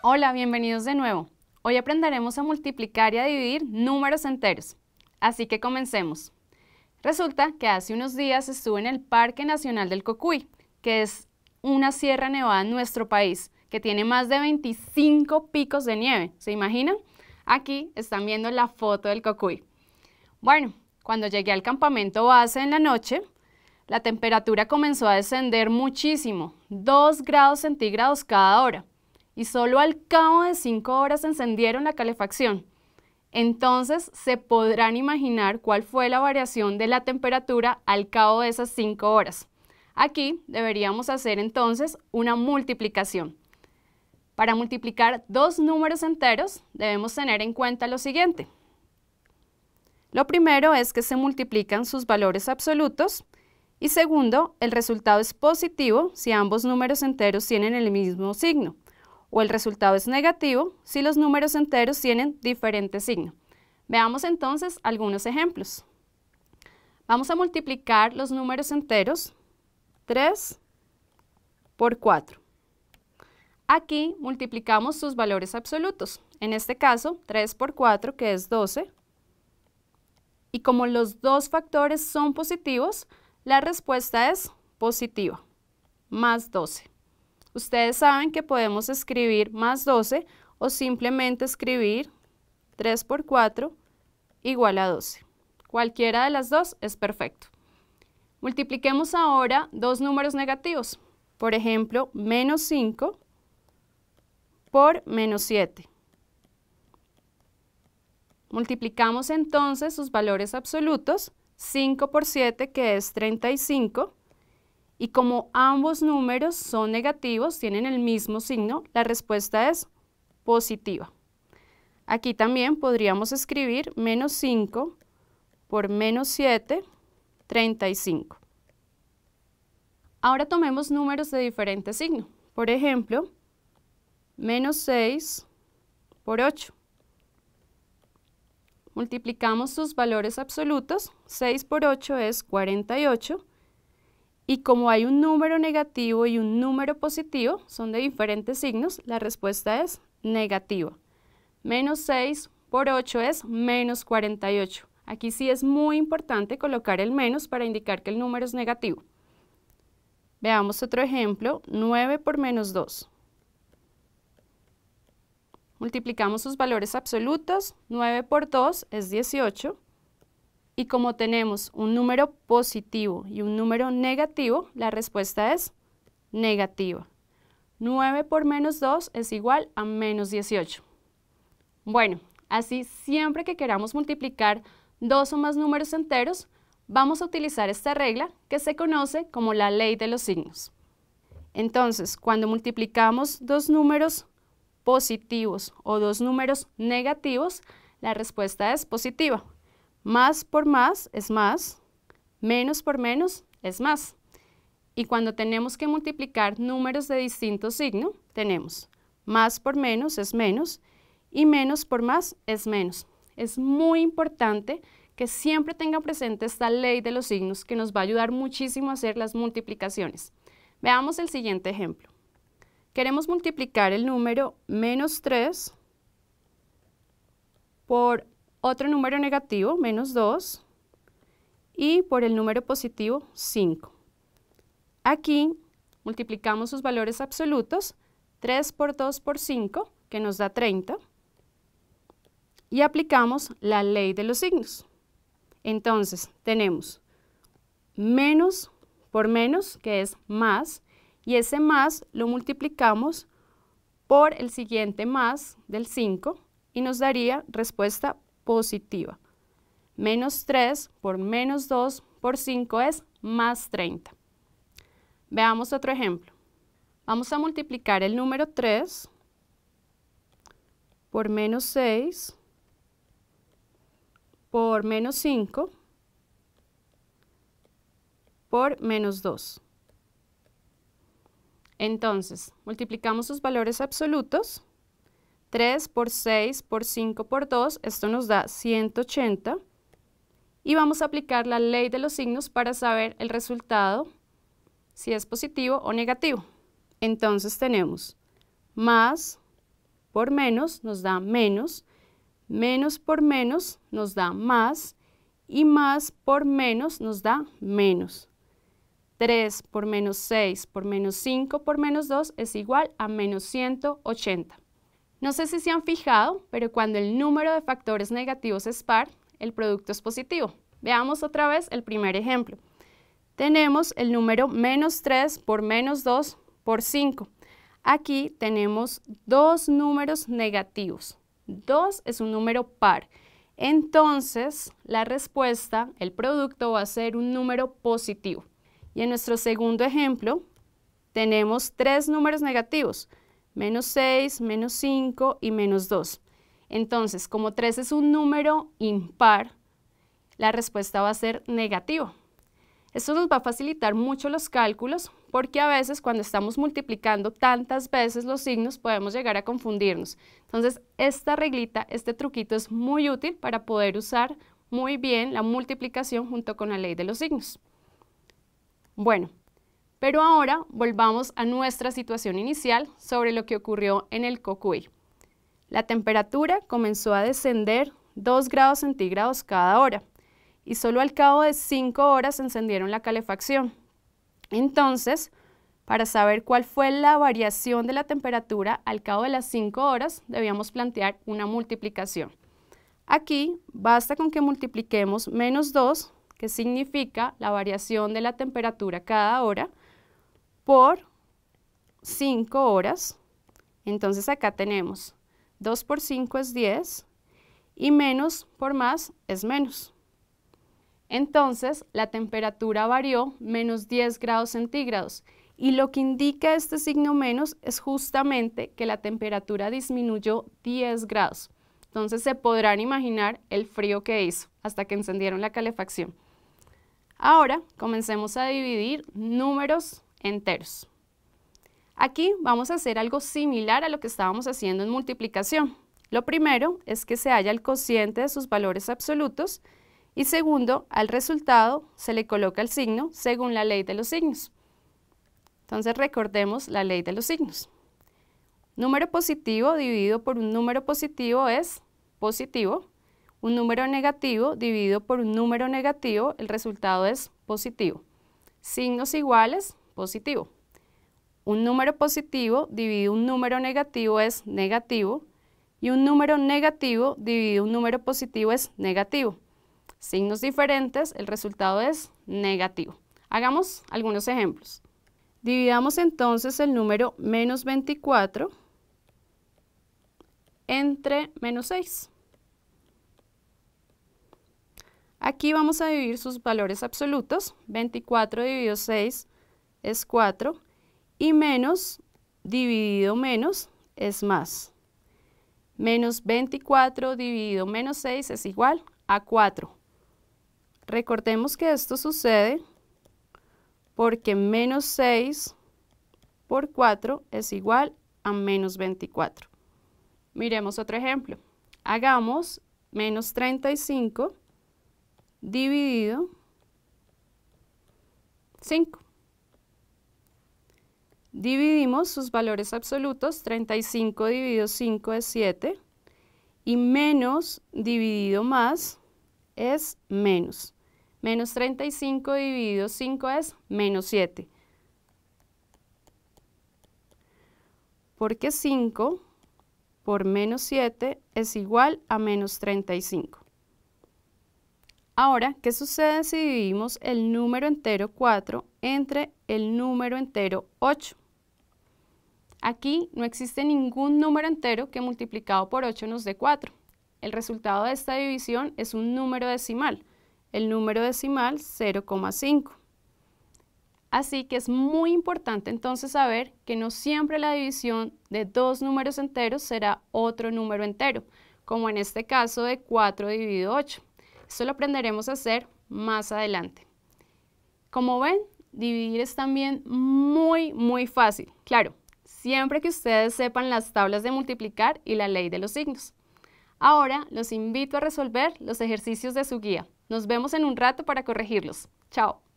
Hola, bienvenidos de nuevo. Hoy aprenderemos a multiplicar y a dividir números enteros. Así que comencemos. Resulta que hace unos días estuve en el Parque Nacional del Cocuy, que es una sierra nevada en nuestro país, que tiene más de 25 picos de nieve. ¿Se imaginan? Aquí están viendo la foto del Cocuy. Bueno, cuando llegué al campamento base en la noche, la temperatura comenzó a descender muchísimo, 2 grados centígrados cada hora y solo al cabo de cinco horas encendieron la calefacción. Entonces se podrán imaginar cuál fue la variación de la temperatura al cabo de esas cinco horas. Aquí deberíamos hacer entonces una multiplicación. Para multiplicar dos números enteros debemos tener en cuenta lo siguiente. Lo primero es que se multiplican sus valores absolutos y segundo, el resultado es positivo si ambos números enteros tienen el mismo signo o el resultado es negativo si los números enteros tienen diferente signo. Veamos entonces algunos ejemplos. Vamos a multiplicar los números enteros 3 por 4. Aquí multiplicamos sus valores absolutos, en este caso 3 por 4 que es 12, y como los dos factores son positivos, la respuesta es positiva, más 12. Ustedes saben que podemos escribir más 12 o simplemente escribir 3 por 4 igual a 12. Cualquiera de las dos es perfecto. Multipliquemos ahora dos números negativos. Por ejemplo, menos 5 por menos 7. Multiplicamos entonces sus valores absolutos, 5 por 7 que es 35 y como ambos números son negativos, tienen el mismo signo, la respuesta es positiva. Aquí también podríamos escribir menos 5 por menos 7, 35. Ahora tomemos números de diferente signo. Por ejemplo, menos 6 por 8. Multiplicamos sus valores absolutos. 6 por 8 es 48 y como hay un número negativo y un número positivo, son de diferentes signos, la respuesta es negativa. Menos 6 por 8 es menos 48. Aquí sí es muy importante colocar el menos para indicar que el número es negativo. Veamos otro ejemplo, 9 por menos 2. Multiplicamos sus valores absolutos, 9 por 2 es 18, y como tenemos un número positivo y un número negativo, la respuesta es negativa. 9 por menos 2 es igual a menos 18. Bueno, así siempre que queramos multiplicar dos o más números enteros, vamos a utilizar esta regla que se conoce como la ley de los signos. Entonces, cuando multiplicamos dos números positivos o dos números negativos, la respuesta es positiva. Más por más es más, menos por menos es más. Y cuando tenemos que multiplicar números de distinto signo, tenemos más por menos es menos y menos por más es menos. Es muy importante que siempre tenga presente esta ley de los signos que nos va a ayudar muchísimo a hacer las multiplicaciones. Veamos el siguiente ejemplo. Queremos multiplicar el número menos 3 por otro número negativo, menos 2, y por el número positivo, 5. Aquí multiplicamos sus valores absolutos, 3 por 2 por 5, que nos da 30, y aplicamos la ley de los signos. Entonces, tenemos menos por menos, que es más, y ese más lo multiplicamos por el siguiente más del 5 y nos daría respuesta positiva. Menos 3 por menos 2 por 5 es más 30. Veamos otro ejemplo. Vamos a multiplicar el número 3 por menos 6 por menos 5 por menos 2. Entonces, multiplicamos sus valores absolutos 3 por 6 por 5 por 2, esto nos da 180. Y vamos a aplicar la ley de los signos para saber el resultado, si es positivo o negativo. Entonces tenemos más por menos nos da menos, menos por menos nos da más y más por menos nos da menos. 3 por menos 6 por menos 5 por menos 2 es igual a menos 180. No sé si se han fijado, pero cuando el número de factores negativos es par, el producto es positivo. Veamos otra vez el primer ejemplo. Tenemos el número menos 3 por menos 2 por 5. Aquí tenemos dos números negativos. 2 es un número par. Entonces, la respuesta, el producto, va a ser un número positivo. Y en nuestro segundo ejemplo, tenemos tres números negativos menos 6, menos 5 y menos 2. Entonces, como 3 es un número impar, la respuesta va a ser negativa. Esto nos va a facilitar mucho los cálculos porque a veces cuando estamos multiplicando tantas veces los signos podemos llegar a confundirnos. Entonces, esta reglita, este truquito es muy útil para poder usar muy bien la multiplicación junto con la ley de los signos. Bueno, pero ahora volvamos a nuestra situación inicial sobre lo que ocurrió en el Cocuy. La temperatura comenzó a descender 2 grados centígrados cada hora y solo al cabo de 5 horas encendieron la calefacción. Entonces, para saber cuál fue la variación de la temperatura al cabo de las 5 horas, debíamos plantear una multiplicación. Aquí basta con que multipliquemos menos 2, que significa la variación de la temperatura cada hora, por 5 horas. Entonces acá tenemos 2 por 5 es 10 y menos por más es menos. Entonces la temperatura varió menos 10 grados centígrados y lo que indica este signo menos es justamente que la temperatura disminuyó 10 grados. Entonces se podrán imaginar el frío que hizo hasta que encendieron la calefacción. Ahora comencemos a dividir números enteros. Aquí vamos a hacer algo similar a lo que estábamos haciendo en multiplicación. Lo primero es que se haya el cociente de sus valores absolutos y segundo, al resultado se le coloca el signo según la ley de los signos. Entonces recordemos la ley de los signos. Número positivo dividido por un número positivo es positivo. Un número negativo dividido por un número negativo, el resultado es positivo. Signos iguales, positivo. Un número positivo dividido un número negativo es negativo y un número negativo dividido un número positivo es negativo. Signos diferentes, el resultado es negativo. Hagamos algunos ejemplos. Dividamos entonces el número menos 24 entre menos 6. Aquí vamos a dividir sus valores absolutos. 24 dividido 6 es 4 y menos dividido menos es más. Menos 24 dividido menos 6 es igual a 4. Recordemos que esto sucede porque menos 6 por 4 es igual a menos 24. Miremos otro ejemplo. Hagamos menos 35 dividido 5. Dividimos sus valores absolutos, 35 dividido 5 es 7 y menos dividido más es menos. Menos 35 dividido 5 es menos 7. Porque 5 por menos 7 es igual a menos 35. Ahora, ¿qué sucede si dividimos el número entero 4 entre el número entero 8? Aquí no existe ningún número entero que multiplicado por 8 nos dé 4. El resultado de esta división es un número decimal, el número decimal 0,5. Así que es muy importante entonces saber que no siempre la división de dos números enteros será otro número entero, como en este caso de 4 dividido 8. Esto lo aprenderemos a hacer más adelante. Como ven, dividir es también muy, muy fácil. Claro, siempre que ustedes sepan las tablas de multiplicar y la ley de los signos. Ahora los invito a resolver los ejercicios de su guía. Nos vemos en un rato para corregirlos. Chao.